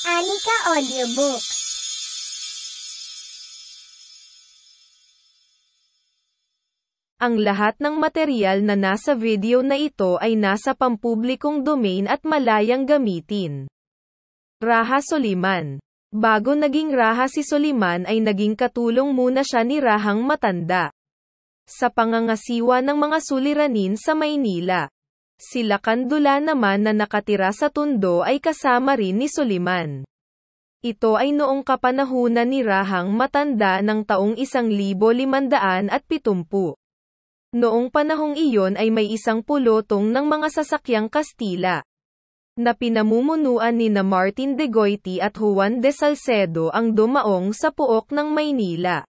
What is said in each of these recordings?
Alika Audiobook Ang lahat ng material na nasa video na ito ay nasa pampublikong domain at malayang gamitin. Raha Soliman Bago naging Raha si Soliman ay naging katulong muna siya ni Rahang Matanda sa pangangasiwa ng mga suliranin sa Maynila. Sila Kandula naman na nakatira sa Tondo ay kasama rin ni Suliman. Ito ay noong kapanahunan ni Rahang Matanda ng taong 1570. Noong panahong iyon ay may isang pulotong ng mga sasakyang Kastila na pinamumunuan ni na Martin de Goiti at Juan de Salcedo ang dumaong sa puok ng Maynila.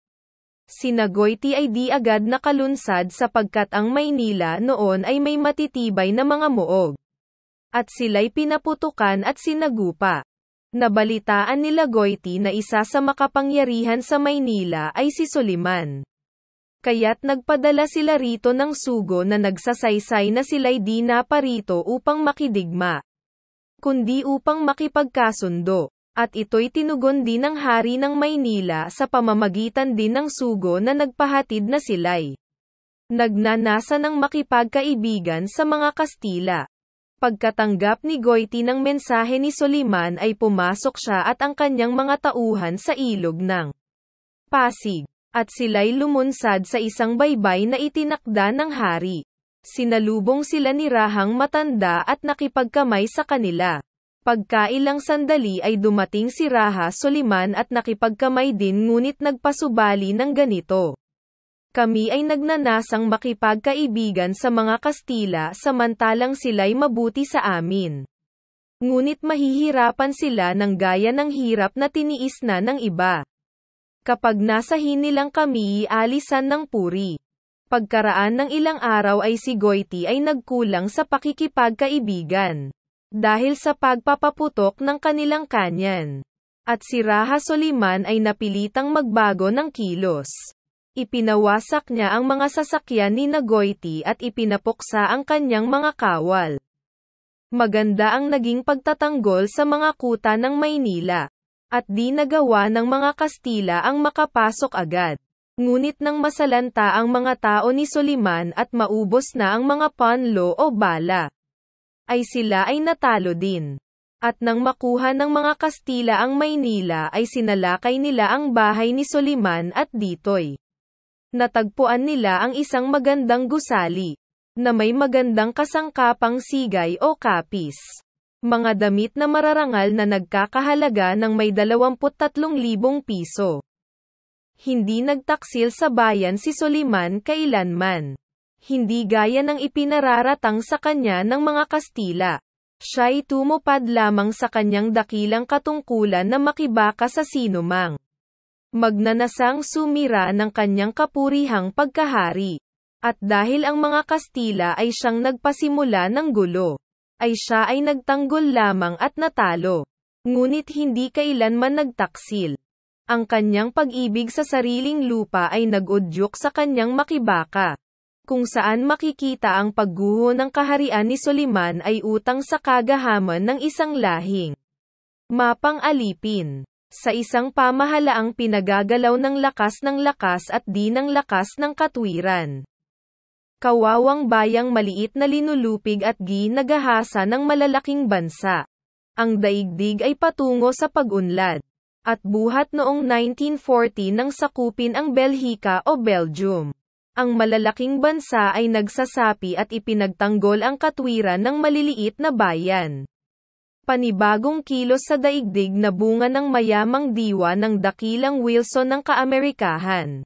Sina Goiti ay di agad nakalunsad sapagkat ang Maynila noon ay may matitibay na mga muog. At sila'y pinaputukan at sinagupa. Nabalitaan nila Goiti na isa sa makapangyarihan sa Maynila ay si Suliman. Kaya't nagpadala sila rito ng sugo na nagsasaysay na sila'y di na parito upang makidigma. Kundi upang makipagkasundo at ito'y tinugon din ng hari ng Maynila sa pamamagitan din ng sugo na nagpahatid na silay. Nagnanasa ng makipagkaibigan sa mga Kastila. Pagkatanggap ni Goiti ng mensahe ni Soliman ay pumasok siya at ang kanyang mga tauhan sa ilog ng Pasig, at sila'y lumunsad sa isang baybay na itinakda ng hari. Sinalubong sila ni Rahang Matanda at nakipagkamay sa kanila. Pagkailang sandali ay dumating si Raha Soliman at nakipagkamay din ngunit nagpasubali ng ganito. Kami ay nagnanasang makipagkaibigan sa mga Kastila samantalang sila'y mabuti sa amin. Ngunit mahihirapan sila ng gaya ng hirap na tiniis na ng iba. Kapag nasahin nilang kami ialisan ng puri. Pagkaraan ng ilang araw ay si Goiti ay nagkulang sa pakikipagkaibigan dahil sa pagpapaputok ng kanilang kanyan. At si Raha Soliman ay napilitang magbago ng kilos. Ipinawasak niya ang mga sasakyan ni Nagoiti at ipinapuksa ang kanyang mga kawal. Maganda ang naging pagtatanggol sa mga kuta ng Maynila. At di nagawa ng mga Kastila ang makapasok agad. Ngunit nang masalanta ang mga tao ni Soliman at maubos na ang mga panlo o bala ay sila ay natalo din. At nang makuha ng mga Kastila ang Maynila ay sinalakay nila ang bahay ni Soliman at Ditoy. Natagpuan nila ang isang magandang gusali, na may magandang kasangkapang sigay o kapis. Mga damit na mararangal na nagkakahalaga ng may 23,000 piso. Hindi nagtaksil sa bayan si Soliman kailanman hindi gaya ng ipinararatang sa kanya ng mga Kastila. Siya'y tumupad lamang sa kanyang dakilang katungkulan na makibaka sa sinumang. Magnanasang sumira ng kanyang kapurihang pagkahari. At dahil ang mga Kastila ay siyang nagpasimula ng gulo, ay siya ay nagtanggol lamang at natalo. Ngunit hindi kailanman nagtaksil. Ang kanyang pag-ibig sa sariling lupa ay nagudyok sa kanyang makibaka kung saan makikita ang pagguho ng kaharian ni Suliman ay utang sa kagahaman ng isang lahing. Mapang alipin. Sa isang pamahalaang pinagagalaw ng lakas ng lakas at di ng lakas ng katwiran. Kawawang bayang maliit na linulupig at gi nagahasa ng malalaking bansa. Ang daigdig ay patungo sa pagunlad. At buhat noong 1940 nang sakupin ang Belhika o Belgium ang malalaking bansa ay nagsasapi at ipinagtanggol ang katwiran ng maliliit na bayan. Panibagong kilos sa daigdig na bunga ng mayamang diwa ng dakilang Wilson ng Kaamerikahan.